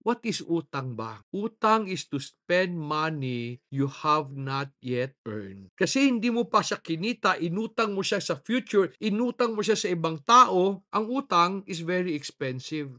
What is utang ba? Utang is to spend money you have not yet earned. Kasi hindi mo pa siya kinita, inutang mo siya sa future, inutang mo siya sa ibang tao, ang utang is very expensive.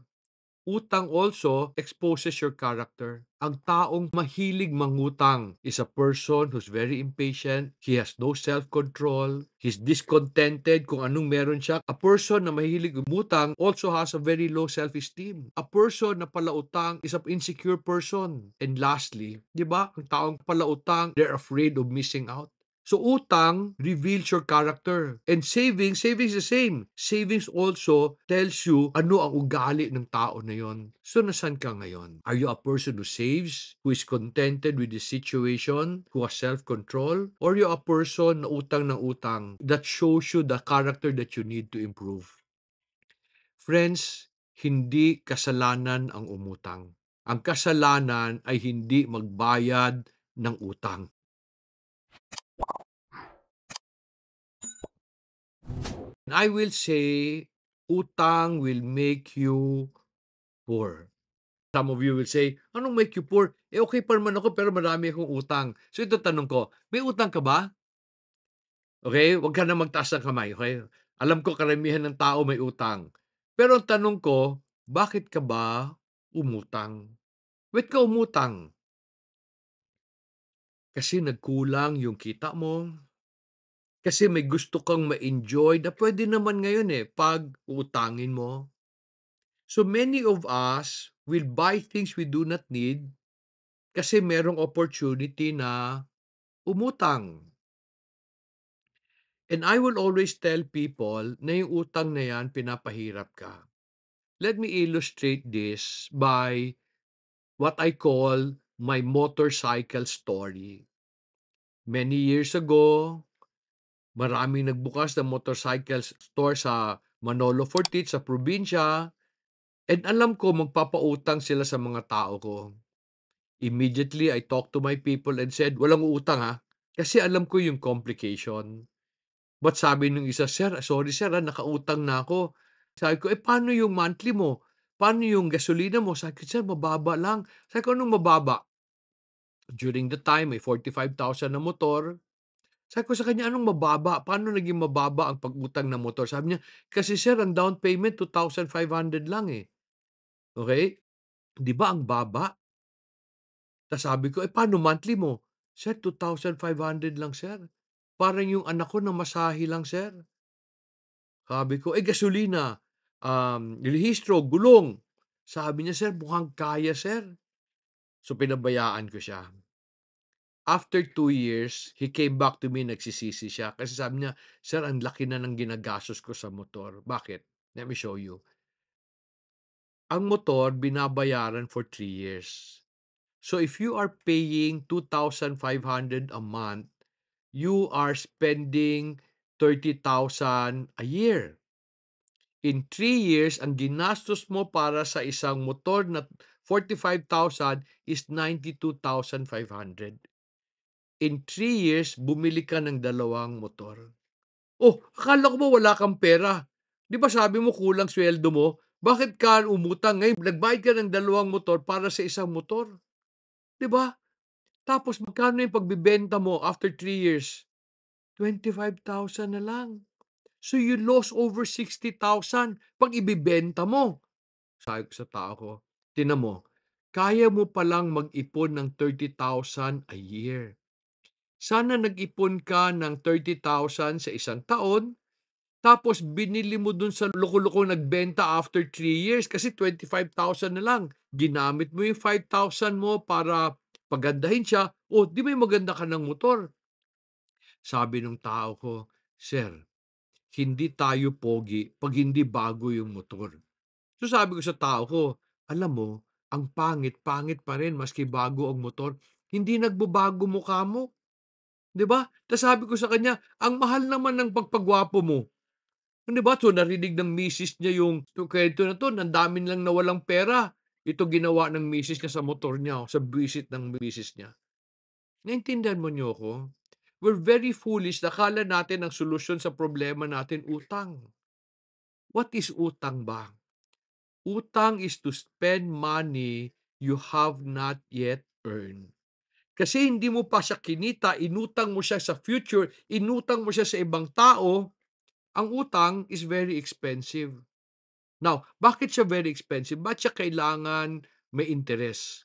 Utang also exposes your character. Ang taong mahilig mangutang is a person who's very impatient, he has no self-control, he's discontented kung anong meron siya. A person na mahilig umutang also has a very low self-esteem. A person na palautang is an insecure person. And lastly, di ba, ang taong palautang, they're afraid of missing out. So utang reveals your character. And savings, savings is the same. Savings also tells you ano ang ugali ng tao na yon. So nasan ka ngayon? Are you a person who saves, who is contented with the situation, who has self-control? Or you a person na utang ng utang that shows you the character that you need to improve? Friends, hindi kasalanan ang umutang. Ang kasalanan ay hindi magbayad ng utang. I will say, utang will make you poor. Some of you will say, anong make you poor? Eh okay pa naman ako pero marami akong utang. So ito tanong ko, may utang ka ba? Okay? Huwag ka na magtaas ng kamay. Okay? Alam ko karamihan ng tao may utang. Pero ang tanong ko, bakit ka ba umutang? Wait ka umutang? Kasi nagkulang yung kita mo, kasi may gusto kang ma-enjoy na pwede naman ngayon eh, pag utangin mo. So many of us will buy things we do not need kasi merong opportunity na umutang. And I will always tell people na yung utang na yan, pinapahirap ka. Let me illustrate this by what I call my motorcycle story. Many years ago, Maraming nagbukas ng motorcycle store sa Manolo Fortit, sa probinsya. And alam ko, magpapautang sila sa mga tao ko. Immediately, I talked to my people and said, walang utang ha, kasi alam ko yung complication. But sabi nung isa, sir, sorry sir, ha, nakautang na ako. Sabi ko, eh paano yung monthly mo? Paano yung gasolina mo? Sabi ko, sir, mababa lang. Sabi ko, anong mababa? During the time, may 45,000 na motor. Sabi ko sa kanya, anong mababa? Paano naging mababa ang pag-utang ng motor? Sabi niya, kasi sir, ang down payment, 2,500 lang eh. Okay? Di ba ang baba? Tapos sabi ko, eh paano monthly mo? Sir, 2,500 lang sir. Parang yung anak ko na masahi lang sir. Sabi ko, eh gasolina, um, lihistro, gulong. Sabi niya, sir, mukhang kaya sir. So pinabayaan ko siya after 2 years, he came back to me, nagsisisi siya. Kasi sabi niya, Sir, ang laki na ng ginagastos ko sa motor. Bakit? Let me show you. Ang motor, binabayaran for 3 years. So if you are paying 2,500 a month, you are spending 30,000 a year. In 3 years, ang ginastos mo para sa isang motor na 45,000 is 92,500 in 3 years, bumili ka ng dalawang motor. Oh, akala ko ba wala kang pera? Di ba sabi mo kulang sweldo mo? Bakit ka umutang ngayon? Nagbayad ka ng dalawang motor para sa isang motor. Di ba? Tapos magkano yung pagbibenta mo after 3 years? 25,000 na lang. So you lost over 60,000 pag ibibenta mo. Sabi ko sa tao ko, tinan mo, kaya mo palang mag-ipon ng 30,000 a year. Sana nag-ipon ka ng 30,000 sa isang taon, tapos binili mo dun sa loko-loko nagbenta after 3 years kasi 25,000 na lang. Ginamit mo yung 5,000 mo para pagandahin siya. O, oh, di ba maganda ka ng motor? Sabi ng tao ko, Sir, hindi tayo pogi pag hindi bago yung motor. So sabi ko sa tao ko, alam mo, ang pangit, pangit pa rin maski bago ang motor. Hindi nagbabago mukha mo 'Di ba? Tapos sabi ko sa kanya, ang mahal naman ng pagpagwapo mo. 'Di ba? So narinig ng misis niya yung kwento na 'to, ang dami lang nawalang pera. Ito ginawa ng misis niya sa motor niya, oh, sa visit ng misis niya. Naintindihan mo niyo ako? We're very foolish. Nakala natin ang solusyon sa problema natin, utang. What is utang ba? Utang is to spend money you have not yet earned. Kasi hindi mo pa siya kinita, inutang mo siya sa future, inutang mo siya sa ibang tao, ang utang is very expensive. Now, bakit siya very expensive? Ba't siya kailangan may interest?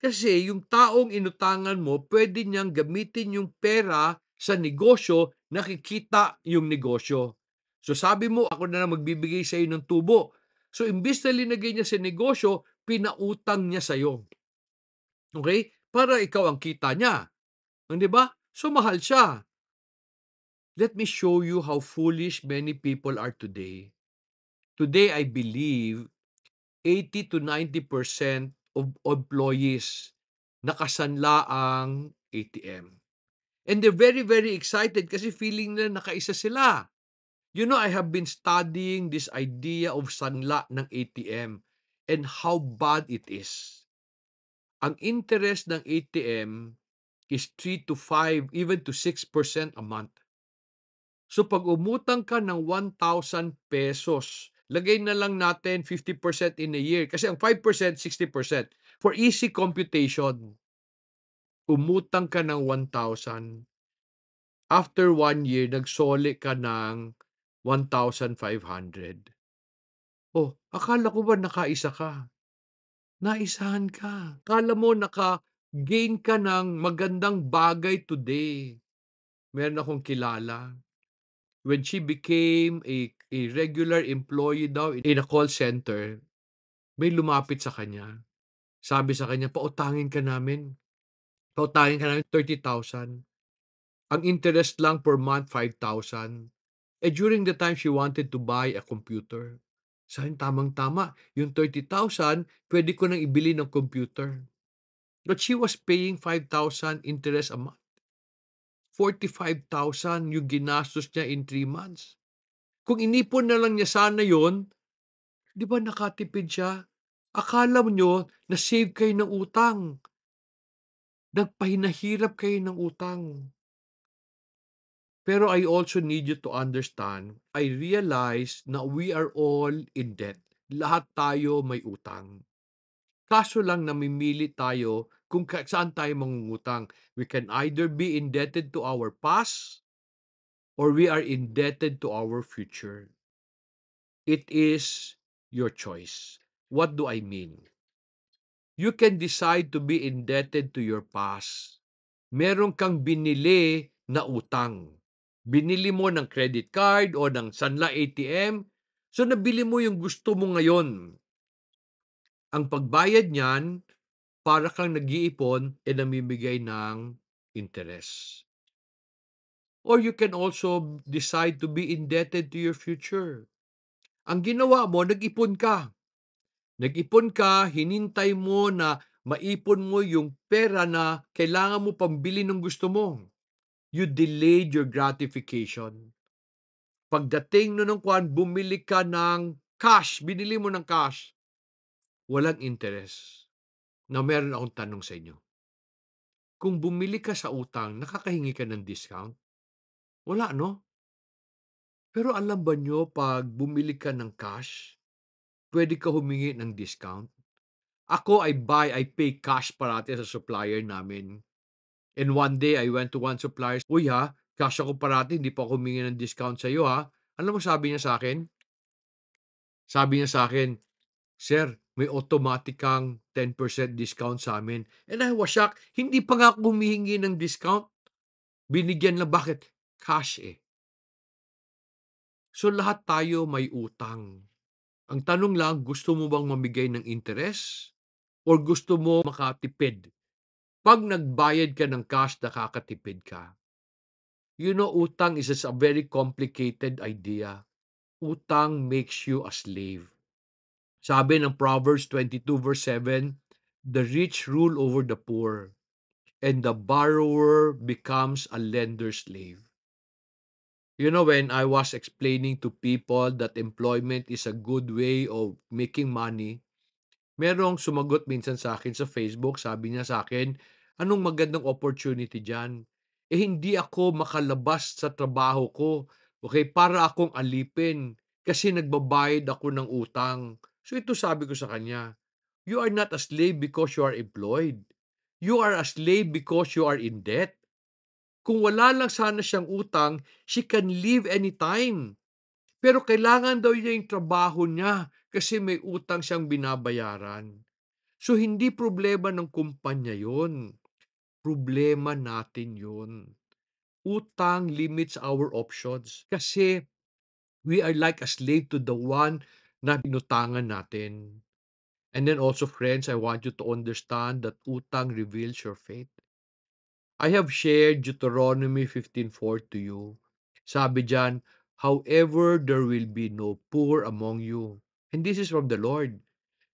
Kasi yung taong inutangan mo, pwede niyang gamitin yung pera sa negosyo, nakikita yung negosyo. So sabi mo, ako na lang magbibigay sa iyo ng tubo. So imbis na linagay niya sa negosyo, pinautang niya sa iyo. Okay? para ikaw ang kita niya. Hindi ba? So mahal siya. Let me show you how foolish many people are today. Today, I believe 80 to 90% of employees nakasanla ang ATM. And they're very, very excited kasi feeling nila nakaisa sila. You know, I have been studying this idea of sanla ng ATM and how bad it is ang interest ng ATM is 3 to 5, even to 6% a month. So pag umutang ka ng 1,000 pesos, lagay na lang natin 50% in a year. Kasi ang 5%, 60%. For easy computation, umutang ka ng 1,000. After one year, nagsole ka ng 1,500. Oh, akala ko ba nakaisa ka? Naisahan ka. Kala mo naka-gain ka ng magandang bagay today. Meron akong kilala. When she became a, a regular employee daw in a call center, may lumapit sa kanya. Sabi sa kanya, pautangin ka namin. Pautangin ka namin 30,000. Ang interest lang per month, 5,000. Eh during the time, she wanted to buy a computer. Sayang tamang-tama, yung 30,000, pwede ko nang ibili ng computer. But she was paying 5,000 interest a month. 45,000 yung ginastos niya in 3 months. Kung inipon na lang niya sana yon, di ba nakatipid siya? Akala mo nyo na save kayo ng utang. Nagpahinahirap kayo ng utang. Pero I also need you to understand, I realize na we are all in debt. Lahat tayo may utang. Kaso lang namimili tayo kung saan tayo mangungutang. We can either be indebted to our past or we are indebted to our future. It is your choice. What do I mean? You can decide to be indebted to your past. Meron kang binili na utang binili mo ng credit card o ng Sanla ATM, so nabili mo yung gusto mo ngayon. Ang pagbayad niyan, para kang nag-iipon e namimigay ng interest. Or you can also decide to be indebted to your future. Ang ginawa mo, nag-ipon ka. Nag-ipon ka, hinintay mo na maipon mo yung pera na kailangan mo pambili ng gusto mo you delayed your gratification. Pagdating nun ng kwan, bumili ka ng cash, binili mo ng cash, walang interest. Na meron akong tanong sa inyo. Kung bumili ka sa utang, nakakahingi ka ng discount? Wala, no? Pero alam ba nyo, pag bumili ka ng cash, pwede ka humingi ng discount? Ako, I buy, I pay cash parati sa supplier namin. And one day, I went to one supplier, Uy ha, cash ako parati, hindi pa ako humingi ng discount sa iyo ha. Alam mo sabi niya sa akin? Sabi niya sa akin, Sir, may automatic kang 10% discount sa amin. And I was shocked, hindi pa nga ako humihingi ng discount. Binigyan na bakit? Cash eh. So lahat tayo may utang. Ang tanong lang, gusto mo bang mamigay ng interest? Or gusto mo makatipid pag nagbayad ka ng cash, nakakatipid ka. You know, utang is a very complicated idea. Utang makes you a slave. Sabi ng Proverbs 22 verse 7, The rich rule over the poor, and the borrower becomes a lender slave. You know, when I was explaining to people that employment is a good way of making money, merong sumagot minsan sa akin sa Facebook, sabi niya sa akin, Anong magandang opportunity diyan? Eh hindi ako makalabas sa trabaho ko. Okay, para akong alipin kasi nagbabayad ako ng utang. So ito sabi ko sa kanya, you are not a slave because you are employed. You are a slave because you are in debt. Kung wala lang sana siyang utang, she can leave anytime. Pero kailangan daw niya yung trabaho niya kasi may utang siyang binabayaran. So hindi problema ng kumpanya yon. Problema natin yun. Utang limits our options kasi we are like a slave to the one na binutangan natin. And then also, friends, I want you to understand that utang reveals your faith. I have shared Deuteronomy 15.4 to you. Sabi dyan, However, there will be no poor among you. And this is from the Lord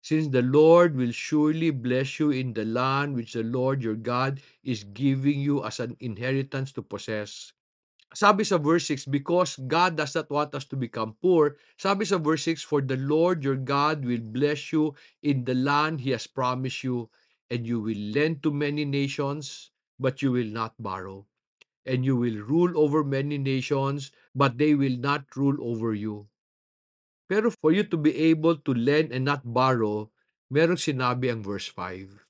since the Lord will surely bless you in the land which the Lord your God is giving you as an inheritance to possess. Sabi sa verse 6, because God does not want us to become poor, sabi sa verse 6, for the Lord your God will bless you in the land He has promised you, and you will lend to many nations, but you will not borrow. And you will rule over many nations, but they will not rule over you. Pero for you to be able to lend and not borrow, merong sinabi ang verse 5.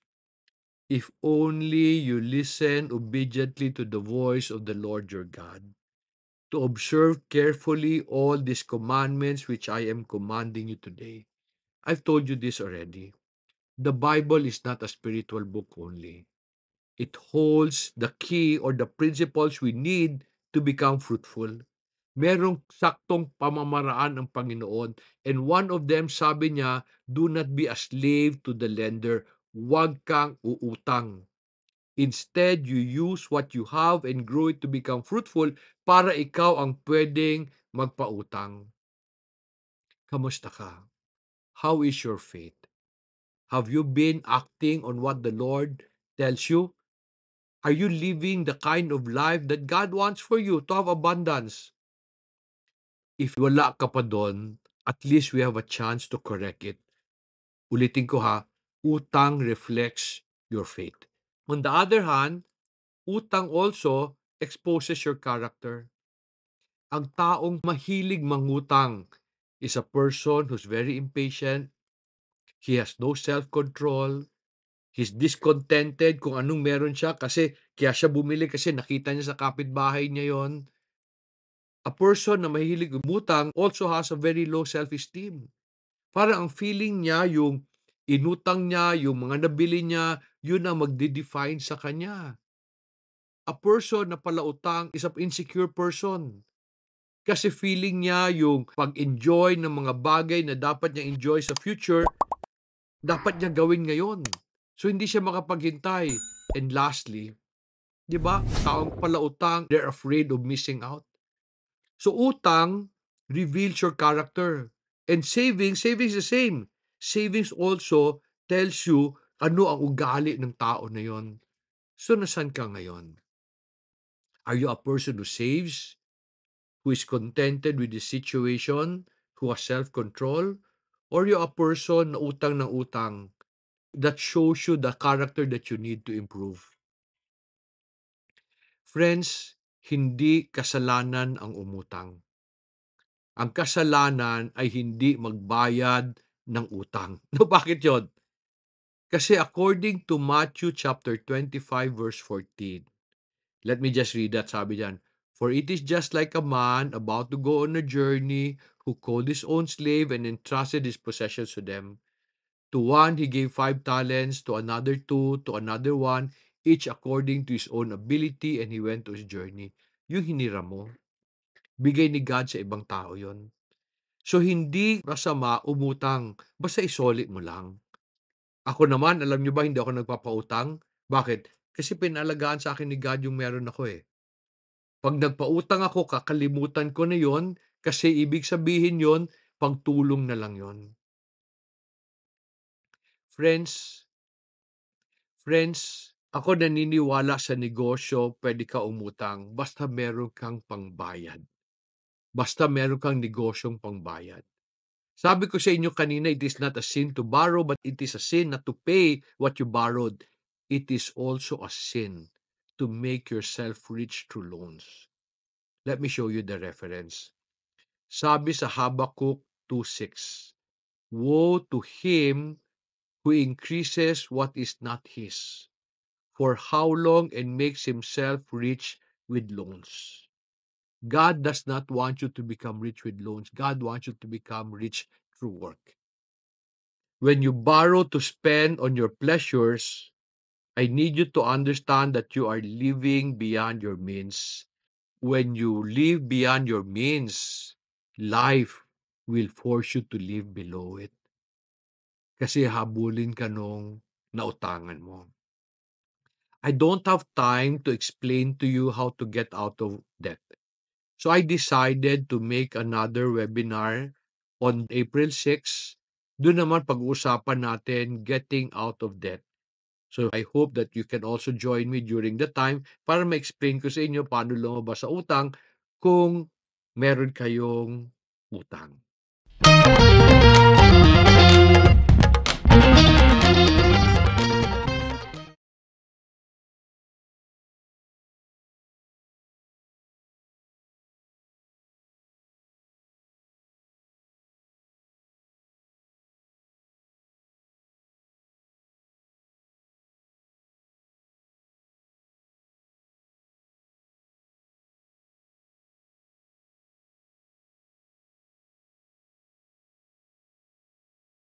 If only you listen obediently to the voice of the Lord your God, to observe carefully all these commandments which I am commanding you today. I've told you this already. The Bible is not a spiritual book only. It holds the key or the principles we need to become fruitful merong saktong pamamaraan ang Panginoon. And one of them, sabi niya, do not be a slave to the lender. Huwag kang uutang. Instead, you use what you have and grow it to become fruitful para ikaw ang pwedeng magpautang. Kamusta ka? How is your faith? Have you been acting on what the Lord tells you? Are you living the kind of life that God wants for you to have abundance? If wala ka pa doon, at least we have a chance to correct it. Ulitin ko ha, utang reflects your faith. On the other hand, utang also exposes your character. Ang taong mahilig mangutang is a person who's very impatient, he has no self-control, he's discontented kung anong meron siya kasi kaya siya bumili kasi nakita niya sa kapitbahay niya yon A person na mahilig umutang also has a very low self-esteem. Para ang feeling niya, yung inutang niya, yung mga nabili niya, yun ang magde-define sa kanya. A person na palautang is an insecure person. Kasi feeling niya yung pag-enjoy ng mga bagay na dapat niya enjoy sa future, dapat niya gawin ngayon. So hindi siya makapaghintay. And lastly, 'di ba? Taong palautang, they're afraid of missing out. So utang reveals your character. And savings, savings the same. Savings also tells you ano ang ugali ng tao na yon. So nasan ka ngayon? Are you a person who saves? Who is contented with the situation? Who has self-control? Or you a person na utang ng utang that shows you the character that you need to improve? Friends, hindi kasalanan ang umutang. Ang kasalanan ay hindi magbayad ng utang. No, bakit yon? Kasi according to Matthew chapter 25 verse 14, let me just read that, sabi diyan, For it is just like a man about to go on a journey who called his own slave and entrusted his possessions to them. To one he gave five talents, to another two, to another one, each according to his own ability and he went to his journey. Yung hinira mo, bigay ni God sa ibang tao yon. So hindi masama umutang, basta isolit mo lang. Ako naman, alam nyo ba, hindi ako nagpapautang. Bakit? Kasi pinalagaan sa akin ni God yung meron ako eh. Pag nagpautang ako, kakalimutan ko na yon kasi ibig sabihin yon pagtulong na lang yon. Friends, friends, ako naniniwala sa negosyo, pwede ka umutang basta meron kang pangbayad. Basta meron kang negosyong pangbayad. Sabi ko sa inyo kanina, it is not a sin to borrow, but it is a sin not to pay what you borrowed. It is also a sin to make yourself rich through loans. Let me show you the reference. Sabi sa Habakkuk 2.6, Woe to him who increases what is not his for how long and makes himself rich with loans. God does not want you to become rich with loans. God wants you to become rich through work. When you borrow to spend on your pleasures, I need you to understand that you are living beyond your means. When you live beyond your means, life will force you to live below it. Kasi habulin ka nung nautangan mo. I don't have time to explain to you how to get out of debt. So I decided to make another webinar on April 6. Doon naman pag-uusapan natin getting out of debt. So I hope that you can also join me during the time para ma-explain ko sa inyo paano lumabas sa utang kung meron kayong utang. Music